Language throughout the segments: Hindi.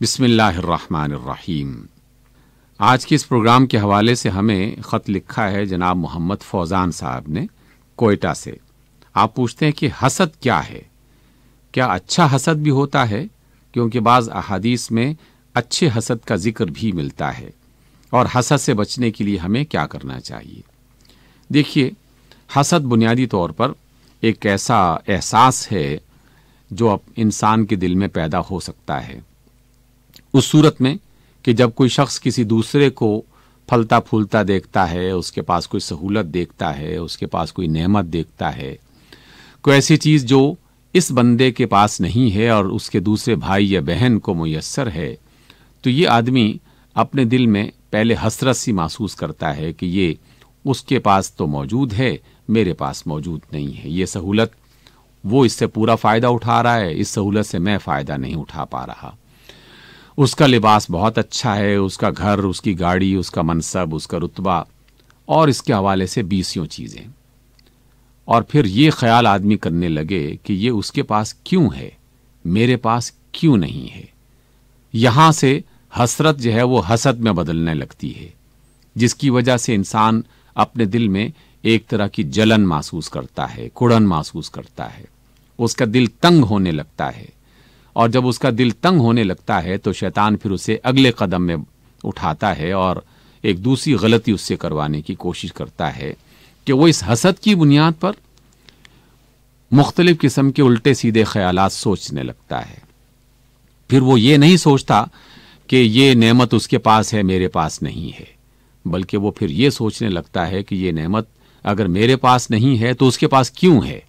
बिस्मिल्लाहिर्रहमानिर्रहीम आज के इस प्रोग्राम के हवाले से हमें ख़त लिखा है जनाब मोहम्मद फौज़ान साहब ने कोयटा से आप पूछते हैं कि हसद क्या है क्या अच्छा हसद भी होता है क्योंकि बाज़ अहादीस में अच्छे हसद का जिक्र भी मिलता है और हसद से बचने के लिए हमें क्या करना चाहिए देखिए हसद बुनियादी तौर पर एक ऐसा एहसास है जो इंसान के दिल में पैदा हो सकता है उस सूरत में कि जब कोई शख्स किसी दूसरे को फलता फूलता देखता है उसके पास कोई सहूलत देखता है उसके पास कोई नेमत देखता है कोई ऐसी चीज़ जो इस बंदे के पास नहीं है और उसके दूसरे भाई या बहन को मैसर है तो ये आदमी अपने दिल में पहले हसरत सी महसूस करता है कि ये उसके पास तो मौजूद है मेरे पास मौजूद नहीं है ये सहूलत वो इससे पूरा फ़ायदा उठा रहा है इस सहूलत से मैं फ़ायदा नहीं उठा पा रहा उसका लिबास बहुत अच्छा है उसका घर उसकी गाड़ी उसका मनसब उसका रुतबा और इसके हवाले से बीसियों चीज़ें और फिर ये ख्याल आदमी करने लगे कि ये उसके पास क्यों है मेरे पास क्यों नहीं है यहां से हसरत जो है वो हसद में बदलने लगती है जिसकी वजह से इंसान अपने दिल में एक तरह की जलन महसूस करता है कुड़न महसूस करता है उसका दिल तंग होने लगता है और जब उसका दिल तंग होने लगता है तो शैतान फिर उसे अगले कदम में उठाता है और एक दूसरी गलती उससे करवाने की कोशिश करता है कि वो इस हसद की बुनियाद पर मुख्तलिफ़ किस्म के उल्टे सीधे ख्याल सोचने लगता है फिर वो ये नहीं सोचता कि ये नेमत उसके पास है मेरे पास नहीं है बल्कि वो फिर ये सोचने लगता है कि ये नेमत अगर मेरे पास नहीं है तो उसके पास क्यों है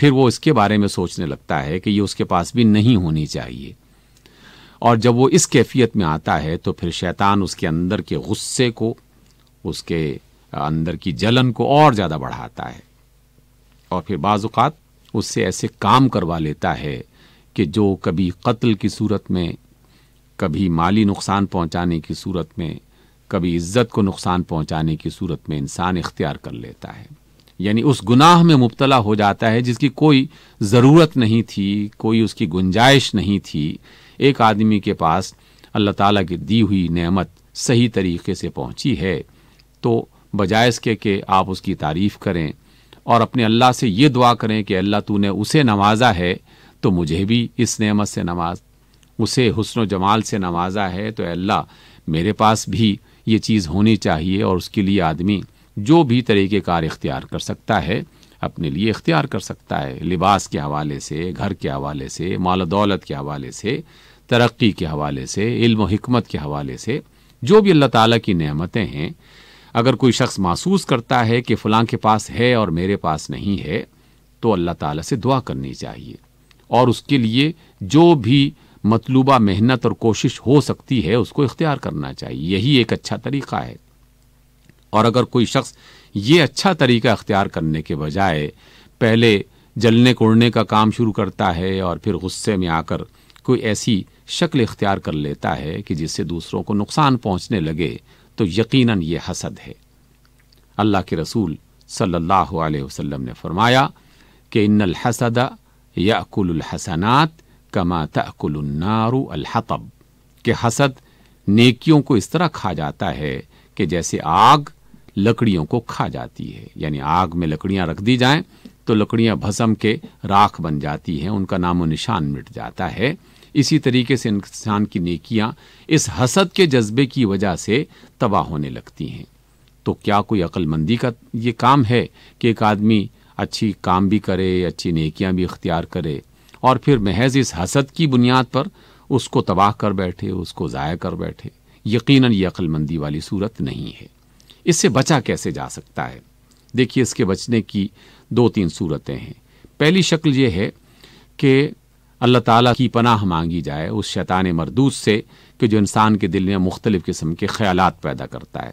फिर वो इसके बारे में सोचने लगता है कि ये उसके पास भी नहीं होनी चाहिए और जब वो इस कैफियत में आता है तो फिर शैतान उसके अंदर के गुस्से को उसके अंदर की जलन को और ज़्यादा बढ़ाता है और फिर बाज़ात उससे ऐसे काम करवा लेता है कि जो कभी कत्ल की सूरत में कभी माली नुकसान पहुंचाने की सूरत में कभी इज्जत को नुकसान पहुंचाने की सूरत में इंसान इख्तियार कर लेता है यानी उस गुनाह में मुबतला हो जाता है जिसकी कोई ज़रूरत नहीं थी कोई उसकी गुंजाइश नहीं थी एक आदमी के पास अल्लाह ताला की दी हुई नेमत सही तरीके से पहुंची है तो बजाय इसके के आप उसकी तारीफ़ करें और अपने अल्लाह से ये दुआ करें कि अल्लाह तूने उसे नवाजा है तो मुझे भी इस नेमत से नवाज उसे हसन व जमाल से नवाजा है तो अल्लाह मेरे पास भी ये चीज़ होनी चाहिए और उसके लिए आदमी जो भी तरीके कार इख्तियार कर सकता है अपने लिए इख्तियार कर सकता है लिबास के हवाले से घर के हवाले से माल दौलत के हवाले से तरक्की के हवाले से इल्म हमत के हवाले से जो भी अल्लाह ताला की नेमतें हैं अगर कोई शख्स महसूस करता है कि फ़लां के पास है और मेरे पास नहीं है तो अल्लाह ताला से दुआ करनी चाहिए और उसके लिए जो भी मतलूबा मेहनत और कोशिश हो सकती है उसको इख्तियार करना चाहिए यही एक अच्छा तरीक़ा है और अगर कोई शख्स ये अच्छा तरीका अख्तियार करने के बजाय पहले जलने कोड़ने का काम शुरू करता है और फिर गुस्से में आकर कोई ऐसी शक्ल इख्तियार कर लेता है कि जिससे दूसरों को नुकसान पहुंचने लगे तो यकीनन ये हसद है अल्लाह के रसूल सल्लल्लाहु अलैहि वसल्लम ने फरमाया कि इन्नल हसद याकुल हसनात कमा तकुल अलहतब कि हसद नेकियों को इस तरह खा जाता है कि जैसे आग लकड़ियों को खा जाती है यानी आग में लकड़ियां रख दी जाएं तो लकड़ियां भस्म के राख बन जाती हैं उनका नामो निशान मिट जाता है इसी तरीके से इंसान की नेकियां इस हसद के जज्बे की वजह से तबाह होने लगती हैं तो क्या कोई अक्लमंदी का ये काम है कि एक आदमी अच्छी काम भी करे अच्छी नेकियां भी इख्तियार करे और फिर महज इस हसद की बुनियाद पर उसको तबाह कर बैठे उसको ज़ाया कर बैठे यकीनन ये अक्लमंदी वाली सूरत नहीं है इससे बचा कैसे जा सकता है देखिए इसके बचने की दो तीन सूरतें हैं पहली शक्ल ये है कि अल्लाह ताला की पनाह मांगी जाए उस शैतान मरदूस से कि जो इंसान के दिल में मुख्तलिफ़ किस्म के ख्याल पैदा करता है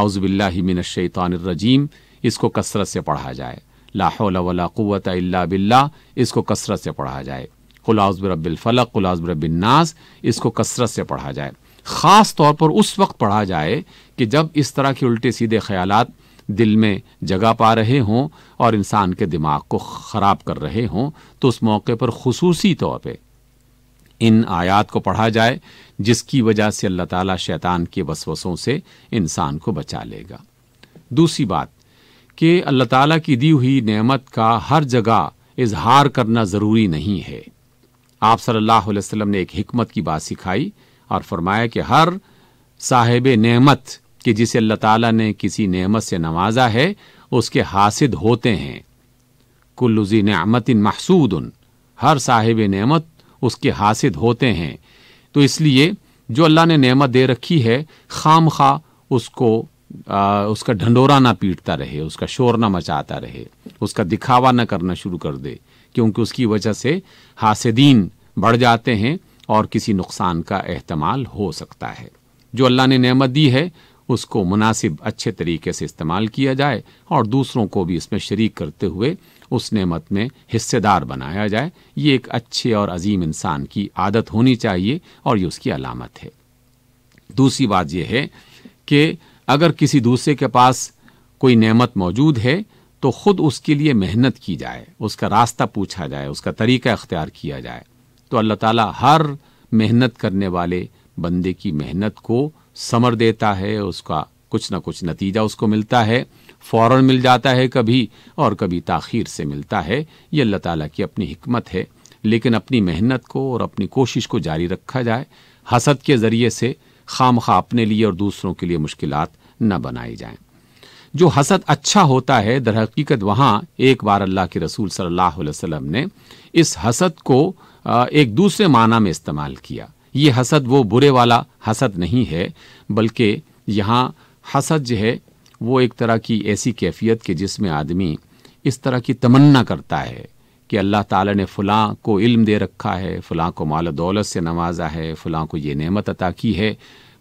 आउज़बिल्लाशैतानरजीम इसको कसरत से पढ़ा जाए लाहौलवलाक़वत अल्ला बिल्ला इसको कसरत से पढ़ा जाए खुलाउज़ रबिलफ़लक खुलाउज़ रबिलनास इसको कसरत से पढ़ा जाए ख़ास तौर पर उस वक्त पढ़ा जाए कि जब इस तरह के उल्टे सीधे ख्याल दिल में जगह पा रहे हों और इंसान के दिमाग को ख़राब कर रहे हों तो उस मौके पर खसूसी तौर पर इन आयात को पढ़ा जाए जिसकी वजह से अल्लाह ताला शैतान के वसवसों से इंसान को बचा लेगा दूसरी बात कि अल्लाह ताला की दी हुई नेमत का हर जगह इजहार करना ज़रूरी नहीं है आप सल्लल्लाहु अलैहि वसल्लम ने एक हिकमत की बात सिखाई और फरमाया कि हर साहेब नेमत कि जिसे अल्लाह ताला ने किसी नेमत से नवाजा है उसके हासिद होते हैं कुल्लुजी नमत महसूद उन हर साहेब नेमत उसके हासिद होते हैं तो इसलिए जो अल्लाह ने नेमत दे रखी है खाम खा उसको आ, उसका ढंडोरा ना पीटता रहे उसका शोर ना मचाता रहे उसका दिखावा ना करना शुरू कर दे क्योंकि उसकी वजह से हासिदीन बढ़ जाते हैं और किसी नुकसान का एहतमाल हो सकता है जो अल्लाह ने नेमत दी है उसको मुनासिब अच्छे तरीके से इस्तेमाल किया जाए और दूसरों को भी इसमें शरीक करते हुए उस नेमत में हिस्सेदार बनाया जाए ये एक अच्छे और अजीम इंसान की आदत होनी चाहिए और ये उसकी अलामत है दूसरी बात यह है कि अगर किसी दूसरे के पास कोई नेमत मौजूद है तो खुद उसके लिए मेहनत की जाए उसका रास्ता पूछा जाए उसका तरीका अख्तियार किया जाए तो अल्लाह ताला हर मेहनत करने वाले बंदे की मेहनत को समर देता है उसका कुछ ना कुछ नतीजा उसको मिलता है फौरन मिल जाता है कभी और कभी ताखीर से मिलता है ये अल्लाह ताला की अपनी हिकमत है लेकिन अपनी मेहनत को और अपनी कोशिश को जारी रखा जाए हसद के ज़रिए से खाम खा अपने लिए और दूसरों के लिए मुश्किल न बनाई जाए जो हसद अच्छा होता है दर हकीकत वहाँ एक बार अल्लाह के रसूल सल्लल्लाहु अलैहि वसल्लम ने इस हसद को एक दूसरे माना में इस्तेमाल किया ये हसद वो बुरे वाला हसद नहीं है बल्कि यहाँ हसद जो है वो एक तरह की ऐसी कैफियत के जिसमें आदमी इस तरह की तमन्ना करता है कि अल्लाह ताला ने फ़लाँ को इल्म दे रखा है फ़लाँ को माल दौलत से नवाजा है फ़लाँ को ये नेमत अता की है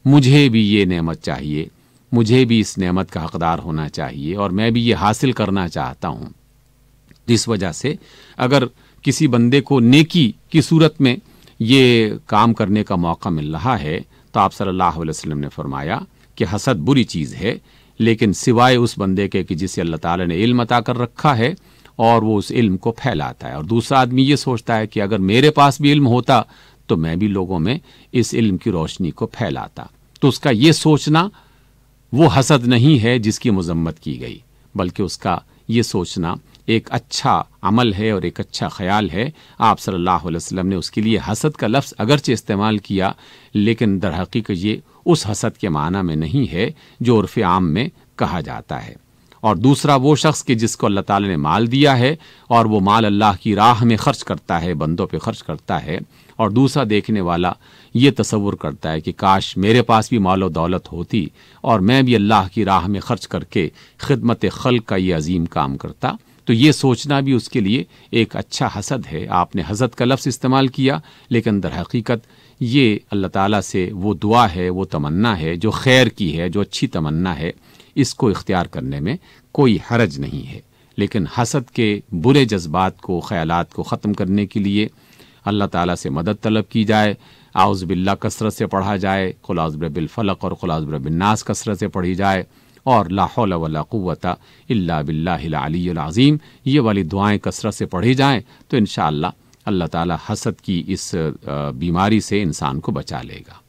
मुझे भी ये नेमत चाहिए मुझे भी इस नेमत का हकदार होना चाहिए और मैं भी ये हासिल करना चाहता हूँ इस वजह से अगर किसी बंदे को नेकी की सूरत में ये काम करने का मौका मिल रहा है तो आप सल्लल्लाहु अलैहि वसल्लम ने फरमाया कि हसद बुरी चीज़ है लेकिन सिवाय उस बंदे के कि जिसे अल्लाह ताला ने इल्म अता कर रखा है और वो उस इल्म को फैलाता है और दूसरा आदमी ये सोचता है कि अगर मेरे पास भी इल्म होता तो मैं भी लोगों में इस इल्म की रोशनी को फैलाता तो उसका ये सोचना वो हसद नहीं है जिसकी मजम्मत की गई बल्कि उसका ये सोचना एक अच्छा अमल है और एक अच्छा ख्याल है आप सल्लल्लाहु अलैहि वसल्लम ने उसके लिए हसद का लफ्ज़ अगरचे इस्तेमाल किया लेकिन दरहकीक ये उस हसद के माना में नहीं है जो उर्फ आम में कहा जाता है और दूसरा वो शख्स कि जिसको अल्लाह ताला ने माल दिया है और वो माल अल्लाह की राह में खर्च करता है बंदों पे खर्च करता है और दूसरा देखने वाला ये तस्वुर करता है कि काश मेरे पास भी मालो दौलत होती और मैं भी अल्लाह की राह में खर्च करके खिदमत खल का ये अजीम काम करता तो ये सोचना भी उसके लिए एक अच्छा हसद है आपने हसद का लफ्ज़ इस्तेमाल किया लेकिन दर हकीकत ये अल्लाह ताला से वो दुआ है वो तमन्ना है जो खैर की है जो अच्छी तमन्ना है इसको इख्तियार करने में कोई हरज नहीं है लेकिन हसद के बुरे जज्बात को ख्यालात को ख़त्म करने के लिए अल्लाह ताला से मदद तलब की जाए आउज़बिल्ला कसरत से पढ़ा जाए खुलाजब्रबिलफ़लक और खुलाजब्रबिलनास कसरत से पढ़ी जाए और लाहौल वला क़वत बिल्लाज़ीम ये वाली दुआएं कसरत से पढ़ी जाएं तो इन अल्लाह ताला हसद की इस बीमारी से इंसान को बचा लेगा